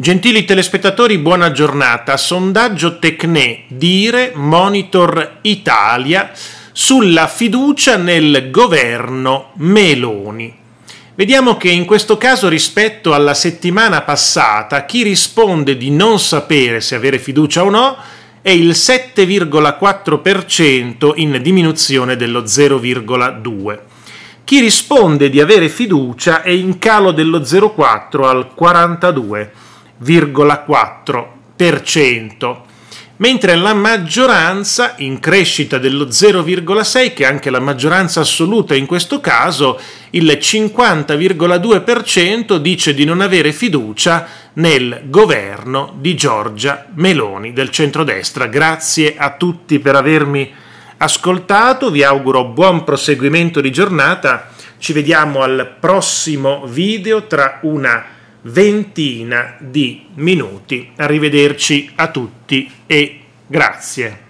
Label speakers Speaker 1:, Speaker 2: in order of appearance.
Speaker 1: Gentili telespettatori, buona giornata. Sondaggio Tecne Dire Monitor Italia sulla fiducia nel governo Meloni. Vediamo che in questo caso rispetto alla settimana passata chi risponde di non sapere se avere fiducia o no è il 7,4% in diminuzione dello 0,2%. Chi risponde di avere fiducia è in calo dello 0,4 al 42%. 0,4%, mentre la maggioranza, in crescita dello 0,6%, che è anche la maggioranza assoluta in questo caso, il 50,2% dice di non avere fiducia nel governo di Giorgia Meloni del centrodestra. Grazie a tutti per avermi ascoltato, vi auguro buon proseguimento di giornata, ci vediamo al prossimo video tra una ventina di minuti. Arrivederci a tutti e grazie.